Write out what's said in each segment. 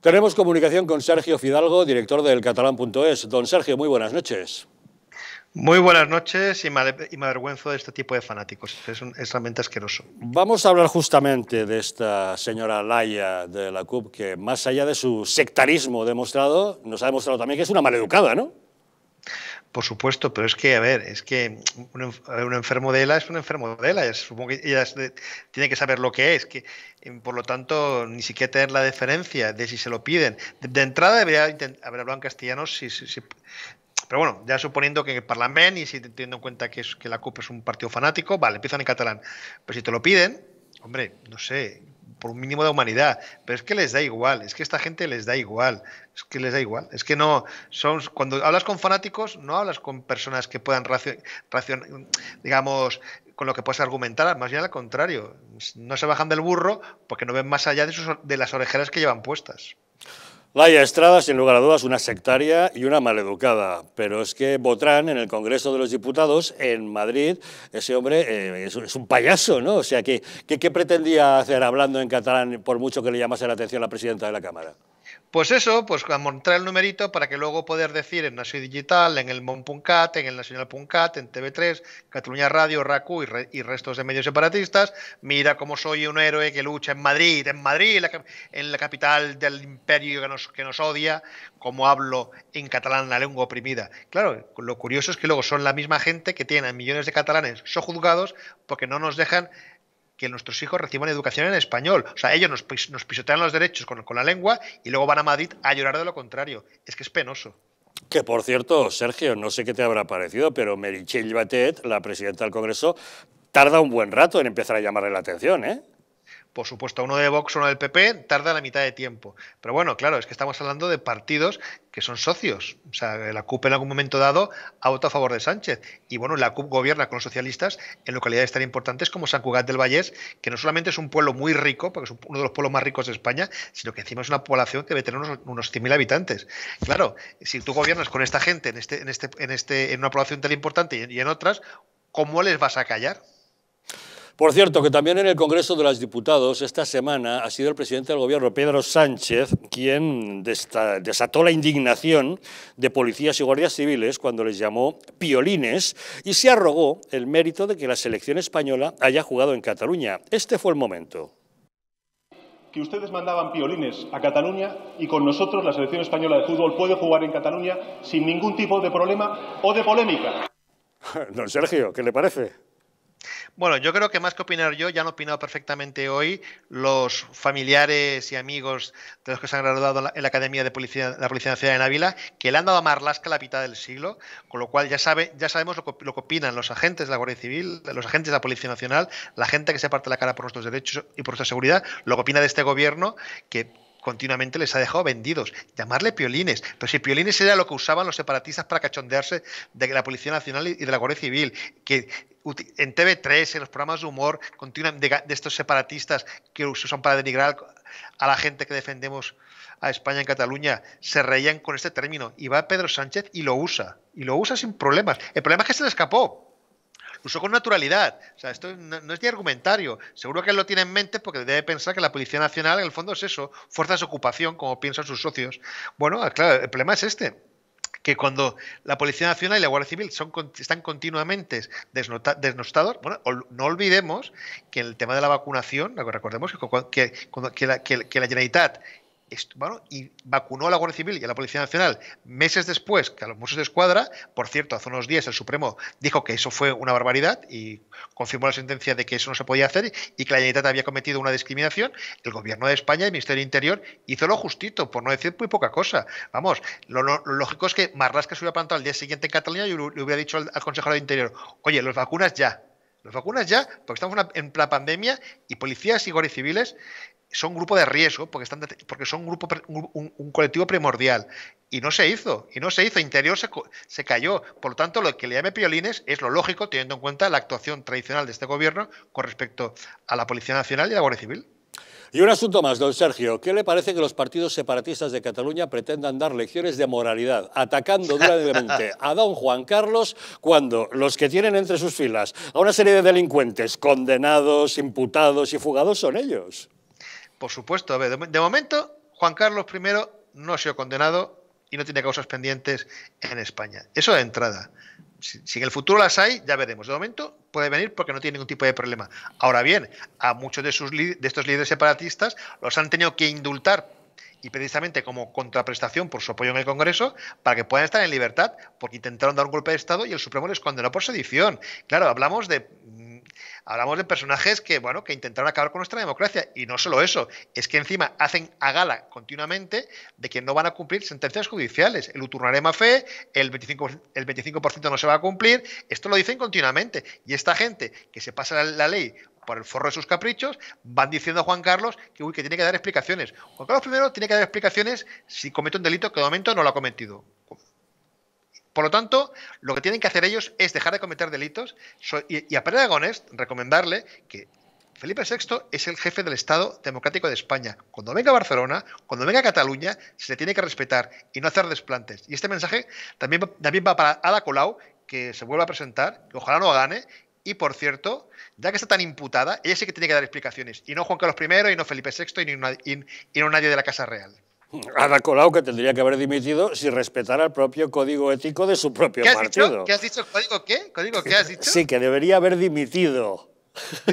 Tenemos comunicación con Sergio Fidalgo, director del catalán.es. Don Sergio, muy buenas noches. Muy buenas noches y me, avergüenzo de este tipo de fanáticos. Es, realmente asqueroso. Vamos a hablar justamente de esta señora Laya de la CUP, que más allá de su sectarismo demostrado, nos ha demostrado también que es una maleducada, ¿no? Por supuesto, pero es que, a ver, es que un, enfermo de ELA es un enfermo de ELA. Supongo que ella tiene que saber lo que es. Que, eh, por lo tanto, ni siquiera tener la deferencia de si se lo piden. De, entrada debería haber hablado en castellano si, pero bueno, ya suponiendo que el Parlamento, y si teniendo en cuenta que, es, que la CUP es un partido fanático, vale, empiezan en catalán. Pero si te lo piden, hombre, no sé, por un mínimo de humanidad. Pero es que les da igual, es que esta gente les da igual, es que les da igual. Es que no, son, cuando hablas con fanáticos, no hablas con personas que puedan, racionar, digamos, con lo que puedes argumentar, más bien al contrario. No se bajan del burro porque no ven más allá de, de las orejeras que llevan puestas. Laia Estrada, sin lugar a dudas, una sectaria y una maleducada, pero es que Botrán, en el Congreso de los Diputados, en Madrid, ese hombre eh, es, un payaso, ¿no? O sea, que qué pretendía hacer hablando en catalán, por mucho que le llamase la atención la presidenta de la Cámara? Pues eso, pues a montar el numerito para que luego poder decir en Nación Digital, en el Mon.cat, en el Nacional.cat, en TV3, Cataluña Radio, RACU y, restos de medios separatistas, mira cómo soy un héroe que lucha en Madrid, en Madrid, en la capital del imperio que nos, odia, como hablo en catalán, la lengua oprimida. Claro, lo curioso es que luego son la misma gente que tiene millones de catalanes sojuzgados porque no nos dejan que nuestros hijos reciban educación en español. O sea, ellos nos, pisotean los derechos con, la lengua y luego van a Madrid a llorar de lo contrario. Es que es penoso. Que por cierto, Sergio, no sé qué te habrá parecido, pero Merichel Batet, la presidenta del Congreso, tarda un buen rato en empezar a llamarle la atención, ¿eh? por supuesto, uno de Vox, uno del PP, tarda la mitad de tiempo. Pero bueno, claro, es que estamos hablando de partidos que son socios. O sea, la CUP en algún momento dado ha votado a favor de Sánchez. Y bueno, la CUP gobierna con los socialistas en localidades tan importantes como San Cugat del Vallés, que no solamente es un pueblo muy rico, porque es uno de los pueblos más ricos de España, sino que encima es una población que debe tener unos, 100.000 habitantes. Claro, si tú gobiernas con esta gente en, este, en, este, en, este, en una población tan importante y en otras, ¿cómo les vas a callar? Por cierto, que también en el Congreso de los Diputados esta semana ha sido el presidente del Gobierno, Pedro Sánchez, quien desató la indignación de policías y guardias civiles cuando les llamó piolines y se arrogó el mérito de que la selección española haya jugado en Cataluña. Este fue el momento. Que ustedes mandaban piolines a Cataluña y con nosotros la selección española de fútbol puede jugar en Cataluña sin ningún tipo de problema o de polémica. Don Sergio, ¿qué le parece? Bueno, yo creo que más que opinar yo, ya han opinado perfectamente hoy los familiares y amigos de los que se han graduado en la, Academia de Policía, la Policía Nacional de Ávila, que le han dado a Marlaska la mitad del siglo, con lo cual ya, sabe, ya sabemos lo que, lo que, opinan los agentes de la Guardia Civil, los agentes de la Policía Nacional, la gente que se parte la cara por nuestros derechos y por nuestra seguridad, lo que opina de este gobierno, que continuamente les ha dejado vendidos. Llamarle piolines. Pero si piolines era lo que usaban los separatistas para cachondearse de la Policía Nacional y de la Guardia Civil, que en TV3, en los programas de humor, continúan de, estos separatistas que usan para denigrar a la gente que defendemos a España en Cataluña, se reían con este término. Y va Pedro Sánchez y lo usa. Y lo usa sin problemas. El problema es que se le escapó usó con naturalidad. O sea, esto no, es ni argumentario. Seguro que él lo tiene en mente porque debe pensar que la Policía Nacional, en el fondo, es eso, fuerzas de ocupación, como piensan sus socios. Bueno, claro, el problema es este que cuando la Policía Nacional y la Guardia Civil están continuamente desnostados, bueno, no olvidemos que el tema de la vacunación, recordemos que, la, que, la, Generalitat y vacunó a la Guardia Civil y a la Policía Nacional meses después que a los Mossos de Escuadra. Por cierto, hace unos días el Supremo dijo que eso fue una barbaridad y confirmó la sentencia de que eso no se podía hacer y que la Generalitat había cometido una discriminación. El Gobierno de España y el Ministerio del Interior hizo lo justito, por no decir muy poca cosa. Vamos, lo, lógico es que Marrasca se hubiera plantado al día siguiente en Cataluña y le hubiera dicho al, al consejero de Interior, oye, los vacunas ya, las vacunas ya, porque estamos en la pandemia y policías y guardias civiles son grupo de riesgo porque, están, porque son un, grupo, un, colectivo primordial. Y no se hizo, y no se hizo. Interior se, se, cayó. Por lo tanto, lo que le llame piolines es lo lógico, teniendo en cuenta la actuación tradicional de este gobierno con respecto a la Policía Nacional y la Guardia Civil. Y un asunto más, don Sergio. ¿Qué le parece que los partidos separatistas de Cataluña pretendan dar lecciones de moralidad, atacando duramente a don Juan Carlos cuando los que tienen entre sus filas a una serie de delincuentes condenados, imputados y fugados son ellos? Por supuesto, a ver, de, momento Juan Carlos I no ha sido condenado y no tiene causas pendientes en España. Eso de entrada. Si, en el futuro las hay, ya veremos. De momento puede venir porque no tiene ningún tipo de problema. Ahora bien, a muchos de, sus, de estos líderes separatistas los han tenido que indultar y precisamente como contraprestación por su apoyo en el Congreso, para que puedan estar en libertad, porque intentaron dar un golpe de Estado y el Supremo les condenó por sedición. Claro, hablamos de Hablamos de personajes que, bueno, que intentaron acabar con nuestra democracia. Y no solo eso, es que encima hacen a gala continuamente de que no van a cumplir sentencias judiciales. El uturnarema fe, el 25%, el 25 no se va a cumplir. Esto lo dicen continuamente. Y esta gente que se pasa la, ley por el forro de sus caprichos, van diciendo a Juan Carlos que, uy, que tiene que dar explicaciones. Juan Carlos primero tiene que dar explicaciones si comete un delito que de momento no lo ha cometido. Por lo tanto, lo que tienen que hacer ellos es dejar de cometer delitos y, a Pere recomendarle que Felipe VI es el jefe del Estado Democrático de España. Cuando venga a Barcelona, cuando venga a Cataluña, se le tiene que respetar y no hacer desplantes. Y este mensaje también, va para Ada Colau, que se vuelva a presentar, que ojalá no gane. Y por cierto, ya que está tan imputada, ella sí que tiene que dar explicaciones. Y no Juan Carlos I, y no Felipe VI, y y no nadie de la Casa Real. Ada Colau que tendría que haber dimitido si respetara el propio código ético de su propio partido. ¿Qué has dicho? ¿Código qué? ¿Código qué has dicho? Sí, que debería haber dimitido.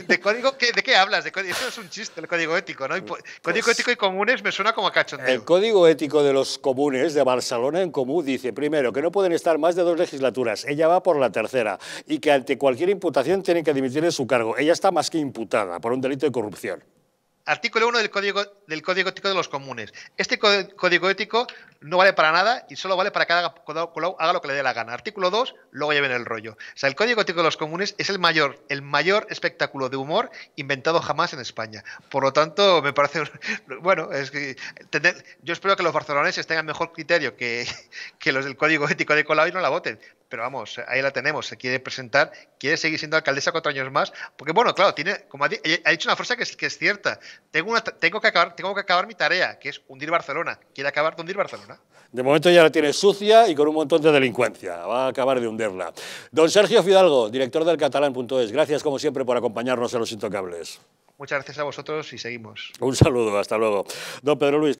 ¿De, código qué, de qué hablas? eso es un chiste, el código ético, código ético y comunes me suena como a cachondeo. El código ético de los comunes de Barcelona en Comú dice, primero, que no pueden estar más de dos legislaturas, ella va por la tercera, y que ante cualquier imputación tienen que dimitir de su cargo. Ella está más que imputada por un delito de corrupción. Artículo 1 del código, del código ético de los comunes. Este código ético no vale para nada y solo vale para que cada colau haga lo que le dé la gana. Artículo 2, luego lleven el rollo. O sea, el código ético de los comunes es el mayor, el mayor espectáculo de humor inventado jamás en España. Por lo tanto, me parece. Bueno, es Yo espero que los barceloneses tengan mejor criterio que, que los del código ético de Colau y no la voten pero vamos, ahí la tenemos, se quiere presentar, quiere seguir siendo alcaldesa cuatro años más, porque bueno, claro, tiene, como ha, dicho una frase que es, que es cierta, tengo, una, tengo, que acabar, tengo que acabar mi tarea, que es hundir Barcelona, quiere acabar de hundir Barcelona. De momento ya la tiene sucia y con un montón de delincuencia, va a acabar de hundirla. Don Sergio Fidalgo, director del catalán.es, gracias como siempre por acompañarnos en Los Intocables. Muchas gracias a vosotros y seguimos. Un saludo, hasta luego. Don Pedro Luis.